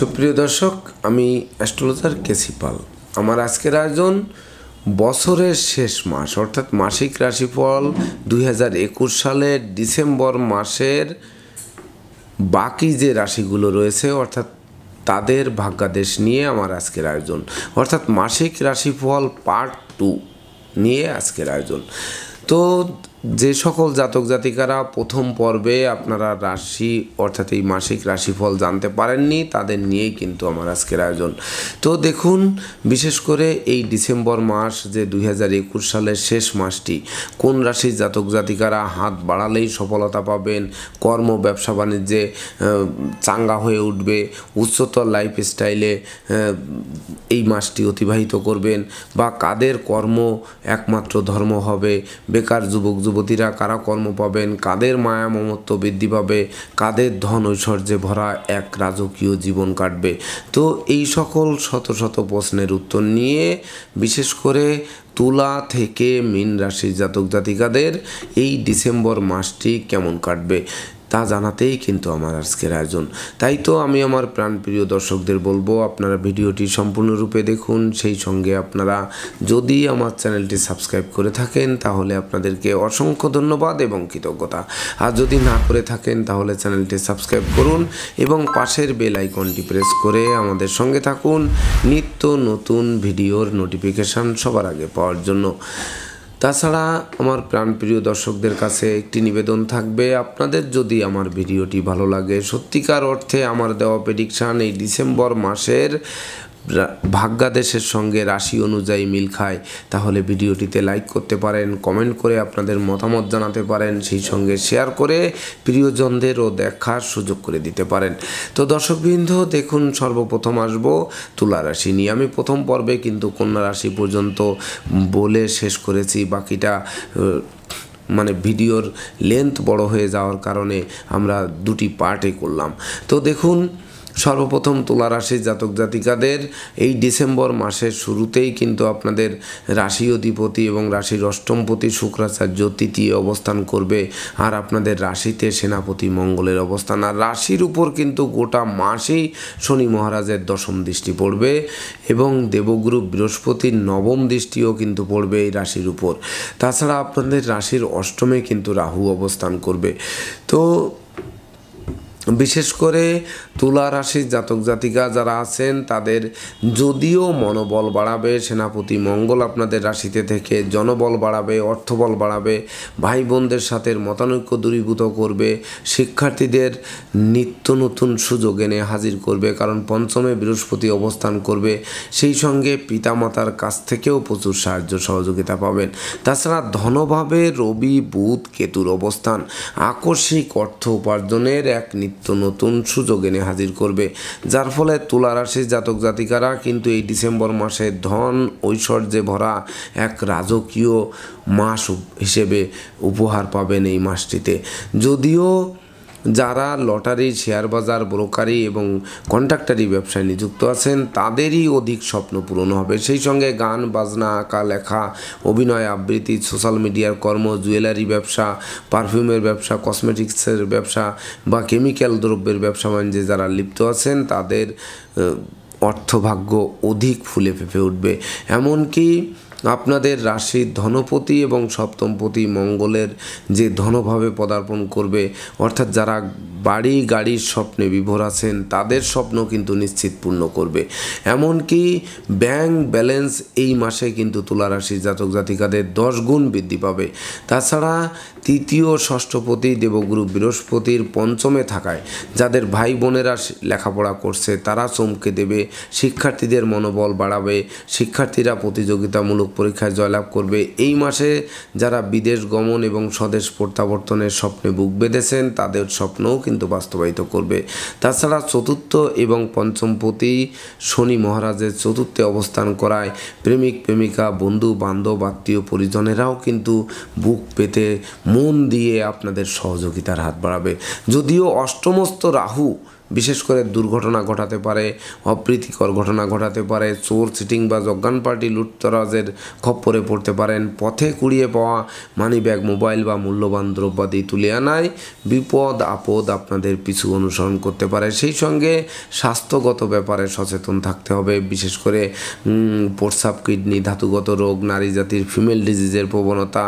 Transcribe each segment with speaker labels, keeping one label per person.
Speaker 1: সুপ্রিয় দর্শক আমি অ্যাস্ট্রোলজার কেসি পাল আমার আজকের আয়োজন বছরের শেষ মাস অর্থাৎ মাসিক রাশিফল দুই হাজার একুশ সালের ডিসেম্বর মাসের বাকি যে রাশিগুলো রয়েছে অর্থাৎ তাদের ভাগ্যাদেশ নিয়ে আমার আজকের আয়োজন অর্থাৎ মাসিক রাশিফল পার্ট টু নিয়ে আজকের আয়োজন তো যে সকল জাতক জাতিকারা প্রথম পর্বে আপনারা রাশি অর্থাৎ এই মাসিক রাশিফল জানতে পারেননি তাদের নিয়েই কিন্তু আমার আজকের আয়োজন তো দেখুন বিশেষ করে এই ডিসেম্বর মাস যে দুই সালের শেষ মাসটি কোন রাশির জাতক জাতিকারা হাত বাড়ালেই সফলতা পাবেন কর্ম ব্যবসা বাণিজ্যে চাঙ্গা হয়ে উঠবে উচ্চতর লাইফস্টাইলে এই মাসটি অতিবাহিত করবেন বা কাদের কর্ম একমাত্র ধর্ম হবে বেকার যুবক যুবতীরা কারা কর্ম পাবেন কাদের মায়া মমত্ব বৃদ্ধি পাবে কাদের ধন ঐশ্বর্যে ভরা এক রাজকীয় জীবন কাটবে তো এই সকল শত শত প্রশ্নের উত্তর নিয়ে বিশেষ করে তুলা থেকে মীন রাশির জাতক জাতিকাদের এই ডিসেম্বর মাসটি কেমন কাটবে তা জানাতেই কিন্তু আমার আজকের আয়োজন তাই তো আমি আমার প্রাণপ্রিয় দর্শকদের বলবো আপনারা ভিডিওটি সম্পূর্ণরূপে দেখুন সেই সঙ্গে আপনারা যদি আমার চ্যানেলটি সাবস্ক্রাইব করে থাকেন তাহলে আপনাদেরকে অসংখ্য ধন্যবাদ এবং কৃতজ্ঞতা আর যদি না করে থাকেন তাহলে চ্যানেলটি সাবস্ক্রাইব করুন এবং পাশের বেল আইকনটি প্রেস করে আমাদের সঙ্গে থাকুন নিত্য নতুন ভিডিওর নোটিফিকেশান সবার আগে পাওয়ার জন্য তাছাড়া আমার প্রাণপ্রিয় দর্শকদের কাছে একটি নিবেদন থাকবে আপনাদের যদি আমার ভিডিওটি ভালো লাগে সত্যিকার অর্থে আমার দেওয়া প্রেডিকশান এই ডিসেম্বর মাসের ভাগ্যাদেশের সঙ্গে রাশি অনুযায়ী মিল খায় তাহলে ভিডিওটিতে লাইক করতে পারেন কমেন্ট করে আপনাদের মতামত জানাতে পারেন সেই সঙ্গে শেয়ার করে প্রিয়জনদেরও দেখার সুযোগ করে দিতে পারেন তো দর্শকবৃন্দ দেখুন সর্বপ্রথম আসব তুলা রাশি নিয়ে আমি প্রথম পর্বে কিন্তু কন্যা রাশি পর্যন্ত বলে শেষ করেছি বাকিটা মানে ভিডিওর লেন্থ বড় হয়ে যাওয়ার কারণে আমরা দুটি পার্টে করলাম তো দেখুন সর্বপ্রথম তোলা রাশির জাতক জাতিকাদের এই ডিসেম্বর মাসের শুরুতেই কিন্তু আপনাদের রাশি অধিপতি এবং রাশির অষ্টমপতি শুক্রাচার্য তৃতীয় অবস্থান করবে আর আপনাদের রাশিতে সেনাপতি মঙ্গলের অবস্থান আর রাশির উপর কিন্তু গোটা মাসেই শনি মহারাজের দশম দৃষ্টি পড়বে এবং দেবগুরু বৃহস্পতির নবম দৃষ্টিও কিন্তু পড়বে এই রাশির উপর তাছাড়া আপনাদের রাশির অষ্টমে কিন্তু রাহু অবস্থান করবে তো বিশেষ করে তুলা রাশির জাতক জাতিকা যারা আছেন তাদের যদিও মনোবল বাড়াবে সেনাপতি মঙ্গল আপনাদের রাশিতে থেকে জনবল বাড়াবে অর্থবল বাড়াবে ভাই বোনদের সাথে মতানৈক্য দূরীভূত করবে শিক্ষার্থীদের নিত্য নতুন সুযোগ এনে হাজির করবে কারণ পঞ্চমে বৃহস্পতি অবস্থান করবে সেই সঙ্গে পিতামাতার কাছ থেকেও প্রচুর সাহায্য সহযোগিতা পাবেন তাছাড়া ধনভাবে রবি বুধ কেতুর অবস্থান আকস্মিক অর্থ উপার্জনের এক নিত্য নিত্য নতুন সুযোগ এনে হাজির করবে যার ফলে তুলা রাশির জাতক জাতিকারা কিন্তু এই ডিসেম্বর মাসে ধন ঐশ্বর্যে ভরা এক রাজকীয় মাস হিসেবে উপহার পাবেন এই মাসটিতে যদিও যারা লটারি শেয়ার বাজার ব্রোকারি এবং কন্ট্রাক্টারি ব্যবসায় নিযুক্ত আছেন তাদেরই অধিক স্বপ্ন পূরণ হবে সেই সঙ্গে গান বাজনা আঁকা লেখা অভিনয় আবৃত্তি সোশ্যাল মিডিয়ার কর্ম জুয়েলারি ব্যবসা পারফিউমের ব্যবসা কসমেটিক্সের ব্যবসা বা কেমিক্যাল দ্রব্যের ব্যবসা বাণিজ্যে যারা লিপ্ত আছেন তাদের অর্থভাগ্য অধিক ফুলে ফেঁপে উঠবে এমনকি আপনাদের রাশির ধনপতি এবং সপ্তমপতি মঙ্গলের যে ধনভাবে পদার্পণ করবে অর্থাৎ যারা বাড়ি গাড়ির স্বপ্নে বিভোর আছেন তাদের স্বপ্ন কিন্তু নিশ্চিত পূর্ণ করবে এমনকি ব্যাংক ব্যালেন্স এই মাসে কিন্তু তুলারাশি জাতক জাতিকাদের দশ গুণ বৃদ্ধি পাবে তাছাড়া তৃতীয় ষষ্ঠপতি দেবগুরু বৃহস্পতির পঞ্চমে থাকায় যাদের ভাই বোনেরা লেখাপড়া করছে তারা চমকে দেবে শিক্ষার্থীদের মনোবল বাড়াবে শিক্ষার্থীরা প্রতিযোগিতামূলক পরীক্ষায় জয়লাভ করবে এই মাসে যারা বিদেশ গমন এবং স্বদেশ প্রত্যাবর্তনের স্বপ্নে বুক বেঁধেছেন তাদের স্বপ্নও কিন্তু বাস্তবায়িত করবে তাছাড়া চতুর্থ এবং পঞ্চমপতি শনি মহারাজের চতুর্থে অবস্থান করায় প্রেমিক প্রেমিকা বন্ধু বান্ধব আত্মীয় পরিজনেরাও কিন্তু বুক পেতে মন দিয়ে আপনাদের সহযোগিতার হাত বাড়াবে যদিও অষ্টমস্ত রাহু বিশেষ করে দুর্ঘটনা ঘটাতে পারে অপ্রীতিকর ঘটনা ঘটাতে পারে চোর সিটিং বা জজ্ঞান পার্টি লুটতরাজের খপ্পরে পড়তে পারেন পথে কুড়িয়ে পাওয়া মানি ব্যাগ মোবাইল বা মূল্যবান দ্রব্যাদি তুলে আনায় বিপদ আপদ আপনাদের পিছু অনুসরণ করতে পারে সেই সঙ্গে স্বাস্থ্যগত ব্যাপারে সচেতন থাকতে হবে বিশেষ করে প্রসাব কিডনি ধাতুগত রোগ নারী জাতির ফিমেল ডিজিজের প্রবণতা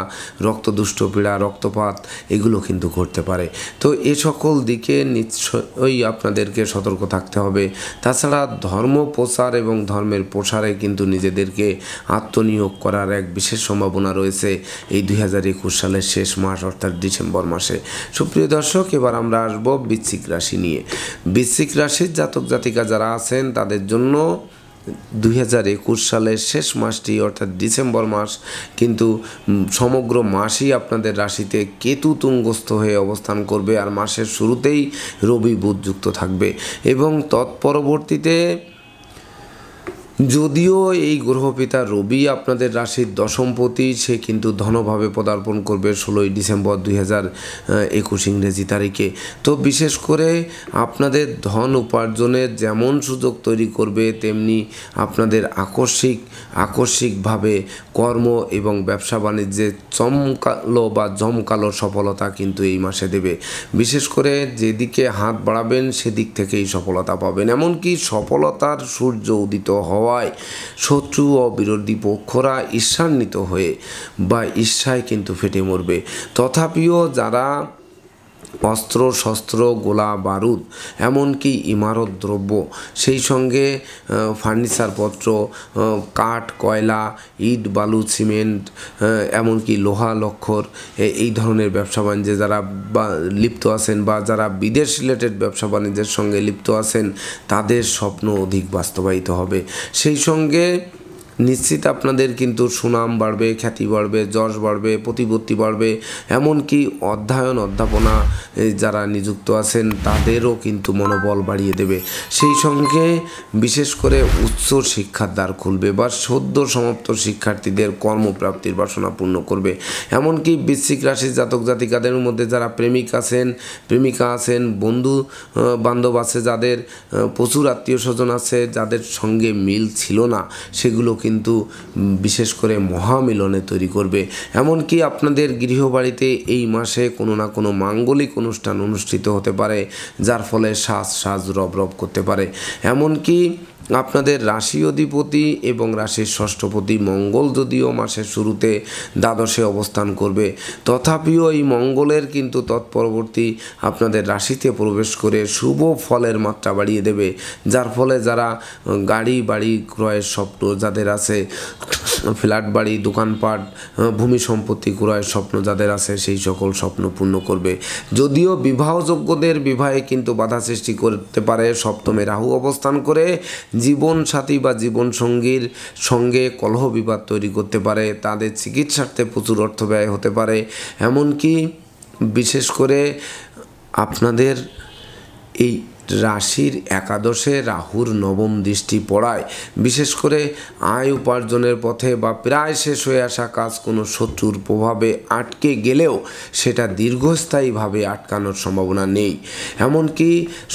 Speaker 1: রক্তদুষ্ট পীড়া রক্তপাত এগুলো কিন্তু ঘটতে পারে তো এ সকল দিকে নিশ্চয়ই আপনার আপনাদেরকে সতর্ক থাকতে হবে তাছাড়া ধর্ম প্রচার এবং ধর্মের প্রসারে কিন্তু নিজেদেরকে আত্মনিয়োগ করার এক বিশেষ সম্ভাবনা রয়েছে এই দুই হাজার একুশ সালের শেষ মাস অর্থাৎ ডিসেম্বর মাসে সুপ্রিয় দর্শক এবার আমরা আসব বৃশ্চিক রাশি নিয়ে বৃশ্চিক রাশির জাতক জাতিকা যারা আছেন তাদের জন্য দুই হাজার একুশ সালের শেষ মাসটি অর্থাৎ ডিসেম্বর মাস কিন্তু সমগ্র মাসই আপনাদের রাশিতে কেতু তুঙ্গস্থ হয়ে অবস্থান করবে আর মাসের শুরুতেই রবি বুধ যুক্ত থাকবে এবং তৎপরবর্তীতে যদিও এই গ্রহপিতা রবি আপনাদের রাশির দশমপতি সে কিন্তু ধনভাবে পদার্পণ করবে ষোলোই ডিসেম্বর দুই হাজার একুশ ইংরেজি তারিখে তো বিশেষ করে আপনাদের ধন উপার্জনের যেমন সুযোগ তৈরি করবে তেমনি আপনাদের আকস্মিক আকস্মিকভাবে কর্ম এবং ব্যবসা বাণিজ্যে চমকালো বা জমকালো সফলতা কিন্তু এই মাসে দেবে বিশেষ করে যেদিকে হাত বাড়াবেন সেদিক থেকেই সফলতা পাবেন এমনকি সফলতার সূর্য উদিত হওয়া হওয়ায় শত্রু ও বিরোধী পক্ষরা ঈর্ষান্বিত হয়ে বা ঈর্ষায় কিন্তু ফেটে মরবে তথাপিও যারা অস্ত্র শস্ত্র গোলা বারুদ এমনকি ইমারত দ্রব্য সেই সঙ্গে ফার্নিচারপত্র কাঠ কয়লা ইট বালু সিমেন্ট এমনকি লোহা লক্ষর এই ধরনের ব্যবসা বাণিজ্যে যারা লিপ্ত আছেন বা যারা বিদেশ রিলেটেড ব্যবসা বাণিজ্যের সঙ্গে লিপ্ত আছেন তাদের স্বপ্ন অধিক বাস্তবায়িত হবে সেই সঙ্গে নিশ্চিত আপনাদের কিন্তু সুনাম বাড়বে খ্যাতি বাড়বে যশ বাড়বে প্রতিপত্তি বাড়বে এমনকি অধ্যয়ন অধ্যাপনা যারা নিযুক্ত আছেন তাদেরও কিন্তু মনোবল বাড়িয়ে দেবে সেই সঙ্গে বিশেষ করে উচ্চ শিক্ষার দ্বার খুলবে বা সদ্য সমাপ্ত শিক্ষার্থীদের কর্মপ্রাপ্তির বাসনা পূর্ণ করবে এমনকি বিশ্বিক রাশির জাতক জাতিকাদের মধ্যে যারা প্রেমিক আছেন প্রেমিকা আছেন বন্ধু বান্ধব আছে যাদের প্রচুর আত্মীয় স্বজন আছে যাদের সঙ্গে মিল ছিল না সেগুলো কিন্তু বিশেষ করে মহামিলনে তৈরি করবে এমনকি আপনাদের গৃহবাড়িতে এই মাসে কোনো না কোনো মাঙ্গলিক অনুষ্ঠান অনুষ্ঠিত হতে পারে যার ফলে শ্বাস শ্বাস রব রব করতে পারে এমনকি আপনাদের রাশি অধিপতি এবং রাশির ষষ্ঠপতি মঙ্গল যদিও মাসের শুরুতে দ্বাদশে অবস্থান করবে তথাপিও এই মঙ্গলের কিন্তু তৎপরবর্তী আপনাদের রাশিতে প্রবেশ করে শুভ ফলের মাত্রা বাড়িয়ে দেবে যার ফলে যারা গাড়ি বাড়ি ক্রয়ের স্বপ্ন যাদের আছে ফ্ল্যাট বাড়ি দোকানপাট ভূমি সম্পত্তি ক্রয়ের স্বপ্ন যাদের আছে সেই সকল স্বপ্ন পূর্ণ করবে যদিও বিবাহযোগ্যদের বিবাহে কিন্তু বাধা সৃষ্টি করতে পারে সপ্তমে রাহু অবস্থান করে জীবন সাথী বা জীবনসঙ্গীর সঙ্গে কলহ বিবাদ তৈরি করতে পারে তাদের চিকিৎসার্থে প্রচুর অর্থ ব্যয় হতে পারে এমনকি বিশেষ করে আপনাদের এই রাশির একাদশে রাহুর নবম দৃষ্টি পড়ায় বিশেষ করে আয় উপার্জনের পথে বা প্রায় শেষ হয়ে আসা কাজ কোনো শত্রুর প্রভাবে আটকে গেলেও সেটা দীর্ঘস্থায়ীভাবে আটকানোর সম্ভাবনা নেই এমনকি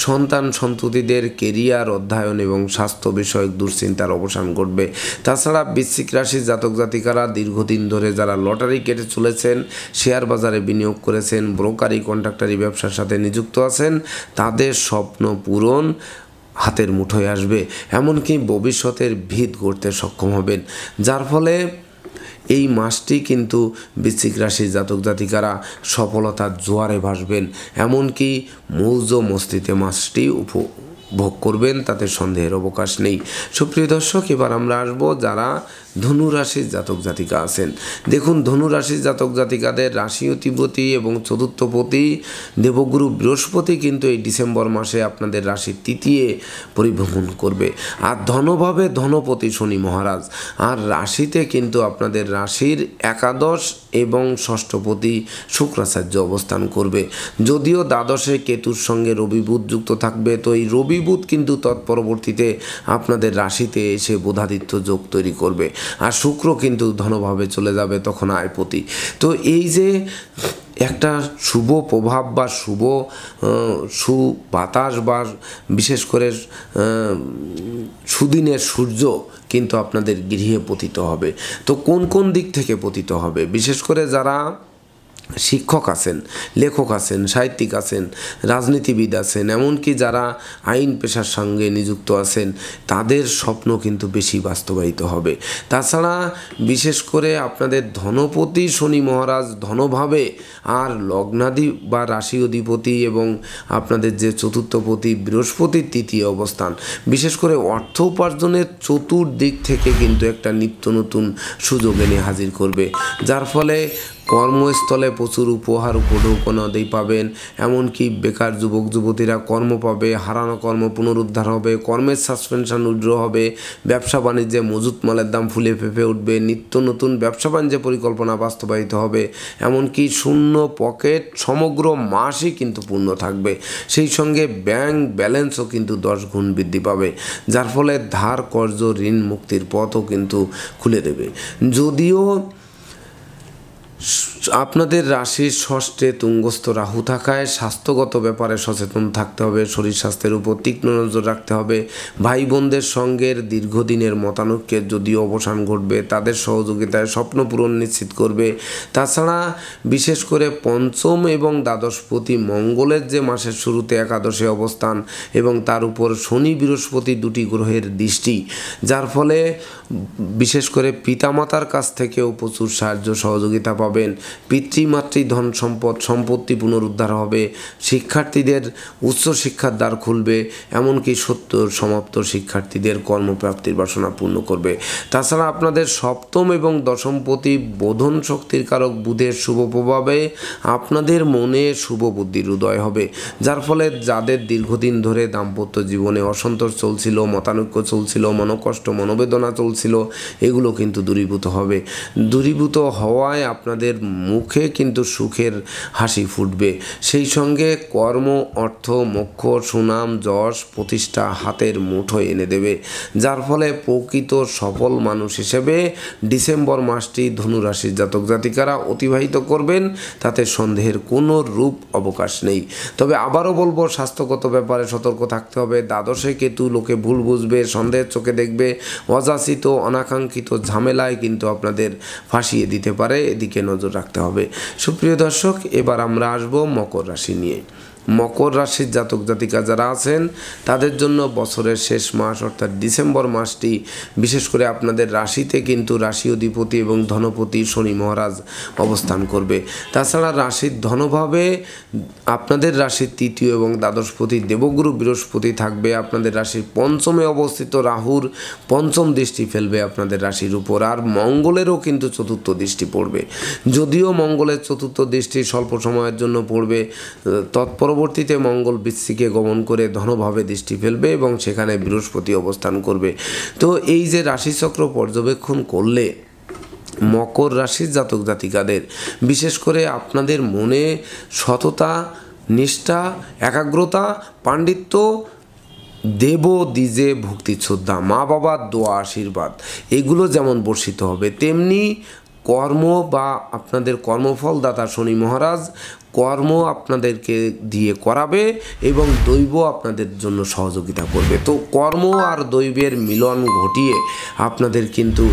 Speaker 1: সন্তান সন্ততিদের কেরিয়ার অধ্যয়ন এবং স্বাস্থ্য বিষয়ক দুশ্চিন্তার অবসান ঘটবে তাছাড়া বিশ্বিক রাশির জাতক জাতিকারা দীর্ঘদিন ধরে যারা লটারি কেটে চলেছেন শেয়ার বাজারে বিনিয়োগ করেছেন ব্রোকারি কন্ট্রাক্টারি ব্যবসার সাথে নিযুক্ত আছেন তাদের স্বপ্ন পূরণ হাতের মুঠোয় আসবে এমনকি ভবিষ্যতের ভিত গড়তে সক্ষম হবেন যার ফলে এই মাসটি কিন্তু বৃশ্চিক রাশির জাতক জাতিকারা সফলতার জোয়ারে ভাসবেন এমনকি মৌজ মস্তিতে মাসটি উপ ভোগ করবেন তাতে সন্দেহের অবকাশ নেই সুপ্রিয় দর্শক এবার আমরা আসবো যারা ধনুরাশির জাতক জাতিকা আছেন দেখুন ধনুরাশির জাতক জাতিকাদের রাশি অতিপতি এবং চতুর্থপতি দেবগুরু বৃহস্পতি কিন্তু এই ডিসেম্বর মাসে আপনাদের রাশির তৃতীয় পরিভ্রমণ করবে আর ধনভাবে ধনপতি শনি মহারাজ আর রাশিতে কিন্তু আপনাদের রাশির একাদশ এবং ষষ্ঠপতি শুক্রাচার্য অবস্থান করবে যদিও দ্বাদশে কেতুর সঙ্গে রবিবুধ যুক্ত থাকবে তো এই রবিবুধ কিন্তু তৎপরবর্তীতে আপনাদের রাশিতে এসে বোধাদিত্য যোগ তৈরি করবে আর শুক্র কিন্তু ধনভাবে চলে যাবে তখন আয়পতি তো এই যে একটা শুভ প্রভাব বা শুভ সু বাতাস বা বিশেষ করে সুদিনের সূর্য কিন্তু আপনাদের গৃহে পতিত হবে তো কোন কোন দিক থেকে পতিত হবে বিশেষ করে যারা শিক্ষক আছেন লেখক আছেন সাহিত্যিক আছেন রাজনীতিবিদ আছেন এমনকি যারা আইন পেশার সঙ্গে নিযুক্ত আছেন তাদের স্বপ্ন কিন্তু বেশি বাস্তবায়িত হবে তাছাড়া বিশেষ করে আপনাদের ধনপতি শনি মহারাজ ধনভাবে আর লগ্নাধি বা রাশি অধিপতি এবং আপনাদের যে চতুর্থপতি বৃহস্পতির তৃতীয় অবস্থান বিশেষ করে অর্থ উপার্জনের চতুর্দিক থেকে কিন্তু একটা নিত্য নতুন সুযোগ এনে হাজির করবে যার ফলে কর্মস্থলে প্রচুর উপহার উপঢৌকনাদি পাবেন এমনকি বেকার যুবক যুবতীরা কর্ম পাবে হারানো কর্ম পুনরুদ্ধার হবে কর্মের সাসপেনশন উড্র হবে ব্যবসা বাণিজ্যে মজুত মালের দাম ফুলে ফেঁপে উঠবে নিত্য নতুন ব্যবসা বাণিজ্যে পরিকল্পনা বাস্তবায়িত হবে এমনকি শূন্য পকেট সমগ্র মাসই কিন্তু পূর্ণ থাকবে সেই সঙ্গে ব্যাংক ব্যালেন্সও কিন্তু দশ গুণ বৃদ্ধি পাবে যার ফলে ধার কর্জ ঋণ মুক্তির পথও কিন্তু খুলে দেবে যদিও আপনাদের রাশির ষষ্ঠে তুঙ্গস্থ রাহু থাকায় স্বাস্থ্যগত ব্যাপারে সচেতন থাকতে হবে শরীর স্বাস্থ্যের উপর তীক্ষ্ণ নজর রাখতে হবে ভাই বোনদের সঙ্গে দীর্ঘদিনের মতানৈক্যের যদিও অবসান ঘটবে তাদের সহযোগিতায় স্বপ্ন পূরণ নিশ্চিত করবে তাছাড়া বিশেষ করে পঞ্চম এবং দ্বাদশপতি মঙ্গলের যে মাসের শুরুতে একাদশে অবস্থান এবং তার উপর শনি বৃহস্পতি দুটি গ্রহের দৃষ্টি যার ফলে বিশেষ করে পিতামাতার কাছ থেকেও প্রচুর সাহায্য সহযোগিতা পাবে পাবেন পিতৃমাতৃ ধন সম্পদ সম্পত্তি পুনরুদ্ধার হবে শিক্ষার্থীদের উচ্চ শিক্ষার দ্বার খুলবে এমনকি সত্য সমাপ্ত শিক্ষার্থীদের কর্মপ্রাপ্তির বাসনা পূর্ণ করবে তাছাড়া আপনাদের সপ্তম এবং দশমপতি বোধন শক্তির কারক বুধের শুভ প্রভাবে আপনাদের মনে শুভ বুদ্ধির উদয় হবে যার ফলে যাদের দীর্ঘদিন ধরে দাম্পত্য জীবনে অসন্তোষ চলছিল মতানৈক্য চলছিল মনোকষ্ট মনোবেদনা চলছিল এগুলো কিন্তু দূরীভূত হবে দূরীভূত হওয়ায় আপনার আপনাদের মুখে কিন্তু সুখের হাসি ফুটবে সেই সঙ্গে কর্ম অর্থ মোক্ষ সুনাম যশ প্রতিষ্ঠা হাতের মুঠো এনে দেবে যার ফলে প্রকৃত সফল মানুষ হিসেবে ডিসেম্বর মাসটি ধনুরাশির জাতক জাতিকারা অতিবাহিত করবেন তাতে সন্দেহের কোনো রূপ অবকাশ নেই তবে আবারও বলবো স্বাস্থ্যগত ব্যাপারে সতর্ক থাকতে হবে দ্বাদশে কেতু লোকে ভুল বুঝবে সন্দেহের চোখে দেখবে অযাচিত অনাকাঙ্ক্ষিত ঝামেলায় কিন্তু আপনাদের ফাঁসিয়ে দিতে পারে এদিকে নজর রাখতে হবে সুপ্রিয় দর্শক এবার আমরা আসব মকর রাশি নিয়ে মকর রাশির জাতক জাতিকা যারা আছেন তাদের জন্য বছরের শেষ মাস অর্থাৎ ডিসেম্বর মাসটি বিশেষ করে আপনাদের রাশিতে কিন্তু রাশি অধিপতি এবং ধনপতি শনি মহারাজ অবস্থান করবে তাছাড়া রাশির ধনভাবে আপনাদের রাশির তৃতীয় এবং দ্বাদশপতি দেবগুরু বৃহস্পতি থাকবে আপনাদের রাশির পঞ্চমে অবস্থিত রাহুর পঞ্চম দৃষ্টি ফেলবে আপনাদের রাশির উপর আর মঙ্গলেরও কিন্তু চতুর্থ দৃষ্টি পড়বে যদিও মঙ্গলের চতুর্থ দৃষ্টি স্বল্প সময়ের জন্য পড়বে তৎপর পরবর্তীতে মঙ্গল বৃশ্চিকে গমন করে ধনভাবে দৃষ্টি ফেলবে এবং সেখানে বৃহস্পতি অবস্থান করবে তো এই যে রাশিচক্র পর্যবেক্ষণ করলে মকর রাশির জাতক জাতিকাদের বিশেষ করে আপনাদের মনে সততা নিষ্ঠা একাগ্রতা পাণ্ডিত্য দেব দিজে ভক্তি শ্রদ্ধা মা বাবার দোয়া আশীর্বাদ এগুলো যেমন বর্ষিত হবে তেমনি কর্ম বা আপনাদের কর্মফলদাতা শনি মহারাজ কর্ম আপনাদেরকে দিয়ে করাবে এবং দৈব আপনাদের জন্য সহযোগিতা করবে তো কর্ম আর দৈবের মিলন ঘটিয়ে আপনাদের কিন্তু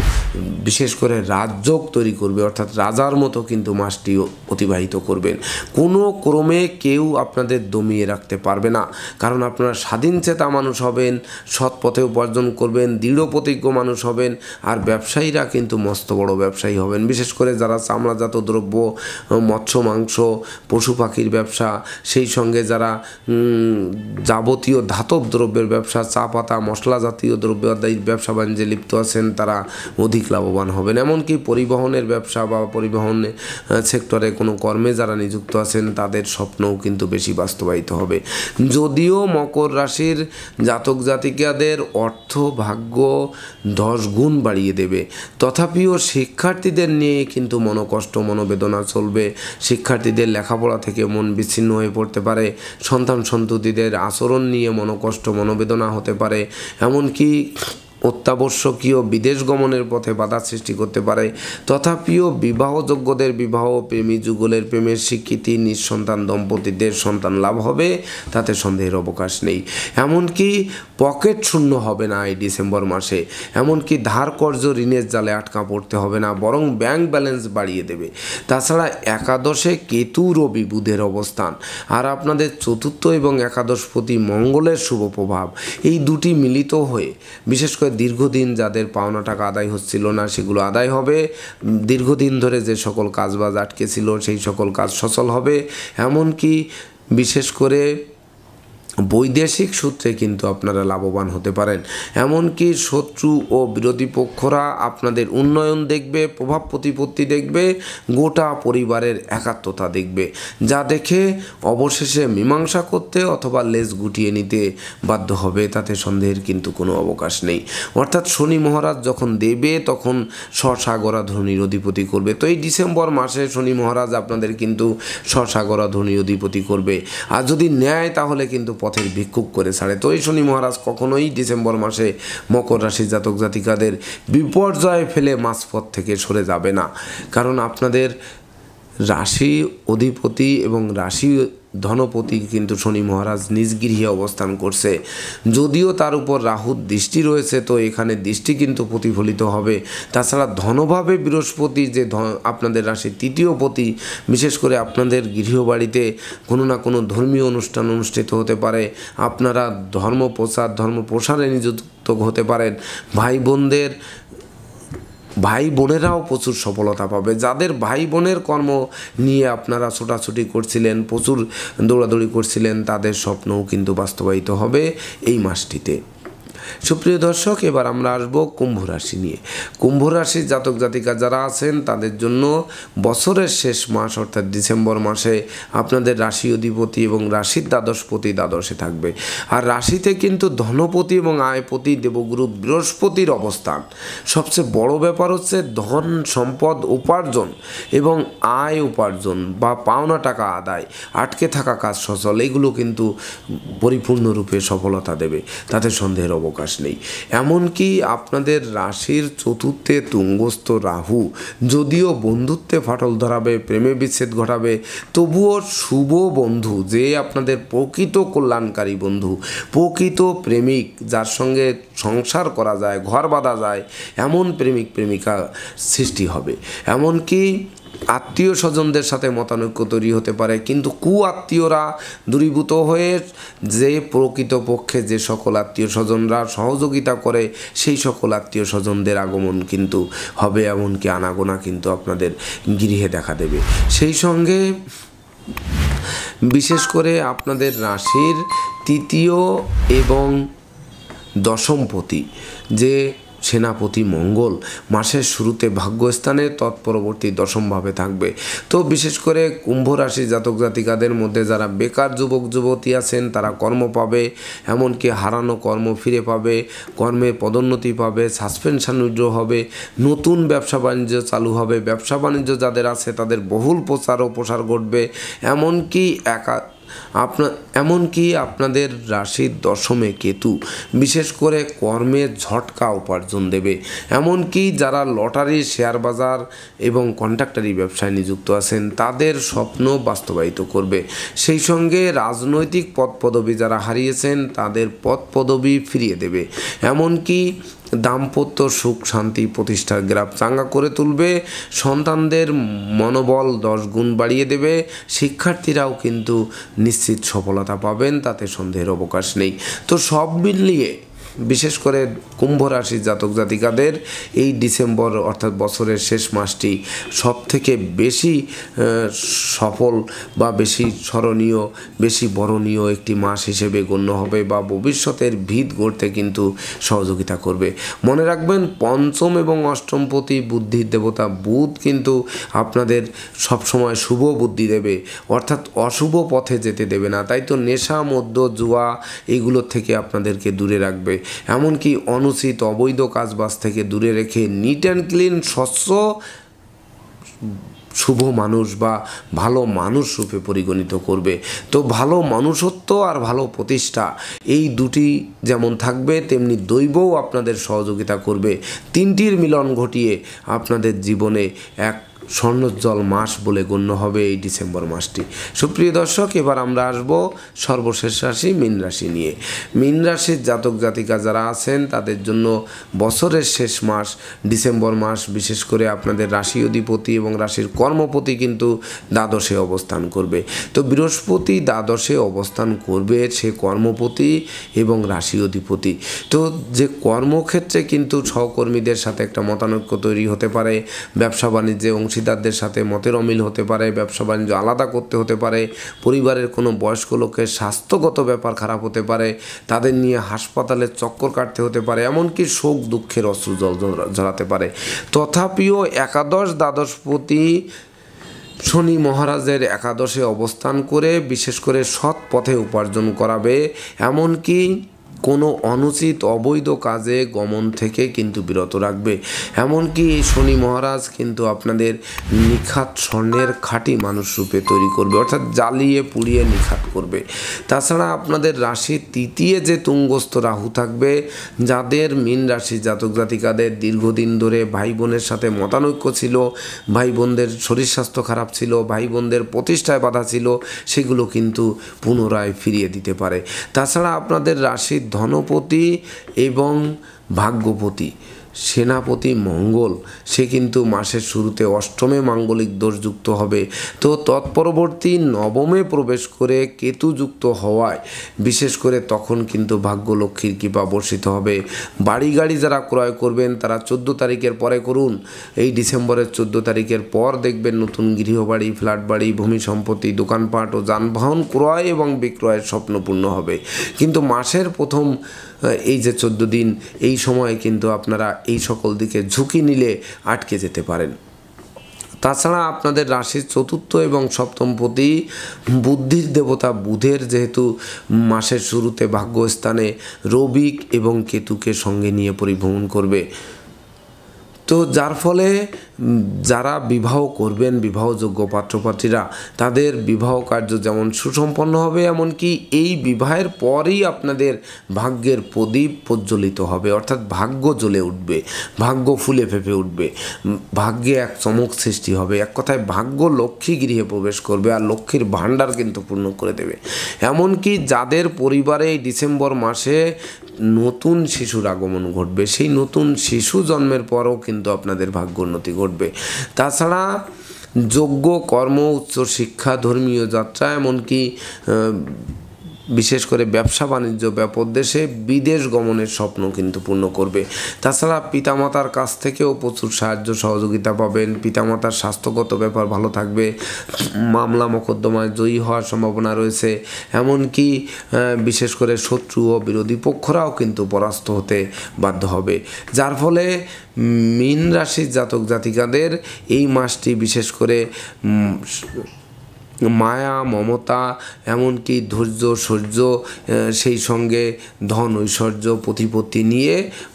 Speaker 1: বিশেষ করে রাজযোগ তৈরি করবে অর্থাৎ রাজার মতো কিন্তু মাসটি অতিবাহিত করবেন কোনো ক্রমে কেউ আপনাদের দমিয়ে রাখতে পারবে না কারণ আপনারা স্বাধীন চেতা মানুষ হবেন সৎ পথে উপার্জন করবেন দৃঢ় প্রতিজ্ঞ মানুষ হবেন আর ব্যবসায়ীরা কিন্তু মস্ত বড় ব্যবসায়ী হবেন বিশেষ করে যারা চামড়াজাত দ্রব্য মৎস্য মাংস পশু পাখির ব্যবসা সেই সঙ্গে যারা যাবতীয় ধাতব দ্রব্যের ব্যবসা চা পাতা মশলা জাতীয় দ্রব্য ব্যবসা বাণিজ্যে লিপ্ত আছেন তারা অধিক লাভবান হবেন এমনকি পরিবহনের ব্যবসা বা পরিবহন সেক্টরে কোনো কর্মে যারা নিযুক্ত আছেন তাদের স্বপ্নও কিন্তু বেশি বাস্তবায়িত হবে যদিও মকর রাশির জাতক জাতিকাদের অর্থ ভাগ্য দশ গুণ বাড়িয়ে দেবে তথাপিও শিক্ষার্থীদের নিয়ে কিন্তু মনোকষ্ট মনোবেদনা চলবে শিক্ষার্থীদের লেখাপড়া লেখাপড়া থেকে মন বিচ্ছিন্ন হয়ে পড়তে পারে সন্তান সন্ততিদের আচরণ নিয়ে মনোকষ্ট মনোবেদনা হতে পারে এমনকি অত্যাবশ্যকীয় বিদেশ গমনের পথে বাধা সৃষ্টি করতে পারে তথাপিও বিবাহযোগ্যদের বিবাহ প্রেমী যুগলের প্রেমের স্বীকৃতি নিঃসন্তান দম্পতিদের সন্তান লাভ হবে তাতে সন্দেহের অবকাশ নেই এমনকি পকেট শূন্য হবে না এই ডিসেম্বর মাসে এমনকি ধার কর্য ঋণের জালে আটকা পড়তে হবে না বরং ব্যাংক ব্যালেন্স বাড়িয়ে দেবে তাছাড়া একাদশে কেতু রবি বুধের অবস্থান আর আপনাদের চতুর্থ এবং একাদশ প্রতি মঙ্গলের শুভ প্রভাব এই দুটি মিলিত হয়ে বিশেষ করে দীর্ঘদিন যাদের পাওনা টাকা আদায় হচ্ছিল না সেগুলো আদায় হবে দীর্ঘদিন ধরে যে সকল কাজবাজ আটকে ছিল সেই সকল কাজ সচল হবে এমনকি বিশেষ করে বৈদেশিক সূত্রে কিন্তু আপনারা লাভবান হতে পারেন এমনকি শত্রু ও বিরোধী পক্ষরা আপনাদের উন্নয়ন দেখবে প্রভাব প্রতিপত্তি দেখবে গোটা পরিবারের একাত্মতা দেখবে যা দেখে অবশেষে মীমাংসা করতে অথবা লেজ গুটিয়ে নিতে বাধ্য হবে তাতে সন্দেহের কিন্তু কোনো অবকাশ নেই অর্থাৎ শনি মহারাজ যখন দেবে তখন স্বসাগরা ধ্বনির অধিপতি করবে তো এই ডিসেম্বর মাসে শনি মহারাজ আপনাদের কিন্তু স্বসাগরা ধনী অধিপতি করবে আর যদি নেয় তাহলে কিন্তু পথের ভিক্ষুক করে ছাড়ে তো এই শনি মহারাজ কখনোই ডিসেম্বর মাসে মকর রাশি জাতক জাতিকাদের বিপর্যয় ফেলে মাঝপথ থেকে সরে যাবে না কারণ আপনাদের রাশি অধিপতি এবং রাশি ধনপতি কিন্তু শনি মহারাজ নিজ গৃহে অবস্থান করছে যদিও তার উপর রাহুর দৃষ্টি রয়েছে তো এখানে দৃষ্টি কিন্তু প্রতিফলিত হবে তাছাড়া ধনভাবে বৃহস্পতি যে আপনাদের রাশি তৃতীয় পতি বিশেষ করে আপনাদের গৃহবাড়িতে কোনো না কোনো ধর্মীয় অনুষ্ঠান অনুষ্ঠিত হতে পারে আপনারা ধর্ম প্রচার ধর্ম প্রসারে নিযুক্ত হতে পারেন ভাই বোনদের ভাই বোনেরাও প্রচুর সফলতা পাবে যাদের ভাই বোনের কর্ম নিয়ে আপনারা ছোটাছুটি করছিলেন প্রচুর দৌড়াদৌড়ি করছিলেন তাদের স্বপ্নও কিন্তু বাস্তবায়িত হবে এই মাসটিতে সুপ্রিয় দর্শক এবার আমরা আসবো কুম্ভ রাশি নিয়ে কুম্ভ রাশির জাতক জাতিকা যারা আছেন তাদের জন্য বছরের শেষ মাস অর্থাৎ ডিসেম্বর মাসে আপনাদের রাশি অধিপতি এবং রাশির দ্বাদশপতি দ্বাদশে থাকবে আর রাশিতে কিন্তু ধনপতি এবং আয়পতি দেবগুরু বৃহস্পতির অবস্থান সবচেয়ে বড় ব্যাপার হচ্ছে ধন সম্পদ উপার্জন এবং আয় উপার্জন বা পাওনা টাকা আদায় আটকে থাকা কাজ সচল এগুলো কিন্তু পরিপূর্ণরূপে সফলতা দেবে তাতে সন্দেহের অবকাশ প্রকাশ নেই এমনকি আপনাদের রাশির চতুর্থে তুঙ্গস্থ রাহু যদিও বন্ধুত্বে ফাটল ধরাবে প্রেমে বিচ্ছেদ ঘটাবে তবুও শুভ বন্ধু যে আপনাদের প্রকৃত কল্যাণকারী বন্ধু প্রকৃত প্রেমিক যার সঙ্গে সংসার করা যায় ঘর বাঁধা যায় এমন প্রেমিক প্রেমিকা সৃষ্টি হবে এমনকি আত্মীয় স্বজনদের সাথে মতানৈক্য তৈরি হতে পারে কিন্তু কু আত্মীয়রা দূরীভূত হয়ে যে প্রকৃত পক্ষে যে সকল আত্মীয় স্বজনরা সহযোগিতা করে সেই সকল আত্মীয় স্বজনদের আগমন কিন্তু হবে এমনকি আনাগোনা কিন্তু আপনাদের গৃহে দেখা দেবে সেই সঙ্গে বিশেষ করে আপনাদের রাশির তৃতীয় এবং দশমপতি যে সেনাপতি মঙ্গল মাসের শুরুতে ভাগ্যস্থানে তৎপরবর্তী দশমভাবে থাকবে তো বিশেষ করে কুম্ভ রাশি জাতক জাতিকাদের মধ্যে যারা বেকার যুবক যুবতী আছেন তারা কর্ম পাবে এমনকি হারানো কর্ম ফিরে পাবে কর্মে পদোন্নতি পাবে সাসপেনশন উইড্রো হবে নতুন ব্যবসা বাণিজ্য চালু হবে ব্যবসা বাণিজ্য যাদের আছে তাদের বহুল প্রচার ও প্রসার ঘটবে এমনকি একা আপনার এমনকি আপনাদের রাশির দশমে কেতু বিশেষ করে কর্মে ঝটকা উপার্জন দেবে এমনকি যারা লটারি শেয়ার বাজার এবং কন্ট্রাক্টারি ব্যবসায় নিযুক্ত আছেন তাদের স্বপ্ন বাস্তবায়িত করবে সেই সঙ্গে রাজনৈতিক পদ পদবি যারা হারিয়েছেন তাদের পদ পদবি ফিরিয়ে দেবে এমনকি দাম্পত্য সুখ শান্তি প্রতিষ্ঠার গ্রাফ চাঙ্গা করে তুলবে সন্তানদের মনোবল দশ গুণ বাড়িয়ে দেবে শিক্ষার্থীরাও কিন্তু নিশ্চিত সফলতা পাবেন তাতে সন্দেহের অবকাশ নেই তো সব মিলিয়ে বিশেষ করে কুম্ভ রাশির জাতক জাতিকাদের এই ডিসেম্বর অর্থাৎ বছরের শেষ মাসটি সব থেকে বেশি সফল বা বেশি স্মরণীয় বেশি বরণীয় একটি মাস হিসেবে গণ্য হবে বা ভবিষ্যতের ভিত গড়তে কিন্তু সহযোগিতা করবে মনে রাখবেন পঞ্চম এবং অষ্টমপতি বুদ্ধির দেবতা বুধ কিন্তু আপনাদের সবসময় শুভ বুদ্ধি দেবে অর্থাৎ অশুভ পথে যেতে দেবে না তাই তো নেশা মদ্য জুয়া এগুলোর থেকে আপনাদেরকে দূরে রাখবে এমনকি অনুচিত অবৈধ কাজবাজ থেকে দূরে রেখে নিট অ্যান্ড ক্লিন স্বচ্ছ শুভ মানুষ বা ভালো মানুষ রূপে পরিগণিত করবে তো ভালো মানুষত্ব আর ভালো প্রতিষ্ঠা এই দুটি যেমন থাকবে তেমনি দৈবও আপনাদের সহযোগিতা করবে তিনটির মিলন ঘটিয়ে আপনাদের জীবনে এক স্বর্ণোজ্জ্বল মাস বলে গণ্য হবে এই ডিসেম্বর মাসটি সুপ্রিয় দর্শক এবার আমরা আসব সর্বশেষ রাশি মীন রাশি নিয়ে মীন রাশির জাতক জাতিকা যারা আছেন তাদের জন্য বছরের শেষ মাস ডিসেম্বর মাস বিশেষ করে আপনাদের রাশি অধিপতি এবং রাশির কর্মপতি কিন্তু দ্বাদশে অবস্থান করবে তো বৃহস্পতি দ্বাদশে অবস্থান করবে সে কর্মপতি এবং রাশি অধিপতি তো যে কর্মক্ষেত্রে কিন্তু সহকর্মীদের সাথে একটা মতানৈক্য তৈরি হতে পারে ব্যবসা বাণিজ্যে অংশ অংশীদারদের সাথে মতের অমিল হতে পারে ব্যবসা বাণিজ্য আলাদা করতে হতে পারে পরিবারের কোনো বয়স্ক লোকের স্বাস্থ্যগত ব্যাপার খারাপ হতে পারে তাদের নিয়ে হাসপাতালে চক্কর কাটতে হতে পারে এমনকি শোক দুঃখের অস্ত্র জল ঝরাতে পারে তথাপিও একাদশ দ্বাদশপতি শনি মহারাজের একাদশে অবস্থান করে বিশেষ করে সৎ পথে উপার্জন করাবে এমনকি কোনো অনুচিত অবৈধ কাজে গমন থেকে কিন্তু বিরত রাখবে এমনকি এই শনি মহারাজ কিন্তু আপনাদের নিখাত স্বর্ণের খাঁটি মানুষ রূপে তৈরি করবে অর্থাৎ জ্বালিয়ে পুড়িয়ে নিখাত করবে তাছাড়া আপনাদের রাশি তৃতীয় যে তুঙ্গস্থ রাহু থাকবে যাদের মীন রাশি জাতক জাতিকাদের দীর্ঘদিন ধরে ভাই বোনের সাথে মতানৈক্য ছিল ভাই বোনদের শরীর স্বাস্থ্য খারাপ ছিল ভাই বোনদের প্রতিষ্ঠায় বাধা ছিল সেগুলো কিন্তু পুনরায় ফিরিয়ে দিতে পারে তাছাড়া আপনাদের রাশির ধনপতি এবং ভাগ্যপতি সেনাপতি মঙ্গল সে কিন্তু মাসের শুরুতে অষ্টমে মাঙ্গলিক দোষ যুক্ত হবে তো তৎপরবর্তী নবমে প্রবেশ করে কেতু যুক্ত হওয়ায় বিশেষ করে তখন কিন্তু ভাগ্যলক্ষ্মীর কৃপা বর্ষিত হবে বাড়ি গাড়ি যারা ক্রয় করবেন তারা চোদ্দো তারিখের পরে করুন এই ডিসেম্বরের চোদ্দো তারিখের পর দেখবেন নতুন গৃহবাড়ি ফ্ল্যাট বাড়ি ভূমি সম্পত্তি দোকানপাট ও যানবাহন ক্রয় এবং বিক্রয়ের স্বপ্নপূর্ণ হবে কিন্তু মাসের প্রথম এই যে চোদ্দ দিন এই সময়ে কিন্তু আপনারা এই সকল দিকে ঝুঁকি নিলে আটকে যেতে পারেন তাছাড়া আপনাদের রাশির চতুর্থ এবং সপ্তম প্রতি বুদ্ধির দেবতা বুধের যেহেতু মাসের শুরুতে ভাগ্যস্থানে রবিক এবং কেতুকে সঙ্গে নিয়ে পরিভ্রমণ করবে তো যার ফলে যারা বিবাহ করবেন বিবাহযোগ্য পাত্রপাত্রীরা তাদের বিবাহ কার্য যেমন সুসম্পন্ন হবে এমনকি এই বিবাহের পরেই আপনাদের ভাগ্যের প্রদীপ প্রজ্বলিত হবে অর্থাৎ ভাগ্য জ্বলে উঠবে ভাগ্য ফুলে ফেঁপে উঠবে ভাগ্যে এক চমক সৃষ্টি হবে এক কথায় ভাগ্য লক্ষ্মী গৃহে প্রবেশ করবে আর লক্ষ্মীর ভাণ্ডার কিন্তু পূর্ণ করে দেবে এমনকি যাদের পরিবারে ডিসেম্বর মাসে নতুন শিশুর আগমন ঘটবে সেই নতুন শিশু জন্মের পরও কিন্তু কিন্তু আপনাদের ভাগ্য উন্নতি ঘটবে তাছাড়া যোগ্য কর্ম উচ্চ শিক্ষা ধর্মীয় যাত্রা এমনকি বিশেষ করে ব্যবসা বাণিজ্য ব্যাপদেশে বিদেশ গমনের স্বপ্ন কিন্তু পূর্ণ করবে তাছাড়া পিতামাতার কাছ থেকেও প্রচুর সাহায্য সহযোগিতা পাবেন পিতামাতার স্বাস্থ্যগত ব্যাপার ভালো থাকবে মামলা মোকদ্দমায় জয়ী হওয়ার সম্ভাবনা রয়েছে এমনকি বিশেষ করে শত্রু ও বিরোধী পক্ষরাও কিন্তু পরাস্ত হতে বাধ্য হবে যার ফলে মীন রাশির জাতক জাতিকাদের এই মাসটি বিশেষ করে মায়া মমতা এমনকি ধৈর্য সৌর্য সেই সঙ্গে ধন ঐশ্বর্য প্রতিপত্তি নিয়ে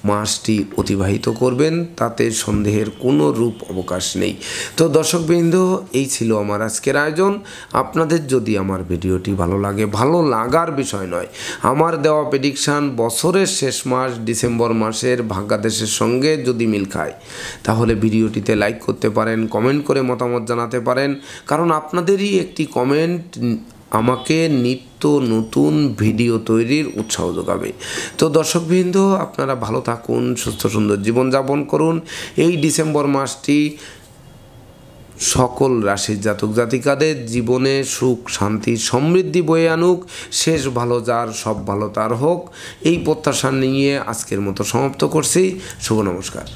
Speaker 1: মাসটি অতিবাহিত করবেন তাতে সন্দেহের কোনো রূপ অবকাশ নেই তো দর্শকবৃন্দ এই ছিল আমার আজকের আয়োজন আপনাদের যদি আমার ভিডিওটি ভালো লাগে ভালো লাগার বিষয় নয় আমার দেওয়া প্রেডিকশান বছরের শেষ মাস ডিসেম্বর মাসের ভাগ্যাদেশের সঙ্গে যদি মিল খায় তাহলে ভিডিওটিতে লাইক করতে পারেন কমেন্ট করে মতামত জানাতে পারেন কারণ আপনাদেরই একটি কমেন্ট আমাকে নিত্য নতুন ভিডিও তৈরির উৎসাহ যোগাবে তো দর্শকবৃন্দ আপনারা ভালো থাকুন সুস্থ সুন্দর জীবনযাপন করুন এই ডিসেম্বর মাসটি সকল রাশির জাতক জাতিকাদের জীবনে সুখ শান্তি সমৃদ্ধি বয়ে আনুক শেষ ভালো যার সব ভালো তার হোক এই প্রত্যাশা নিয়ে আজকের মতো সমাপ্ত করছি শুভ নমস্কার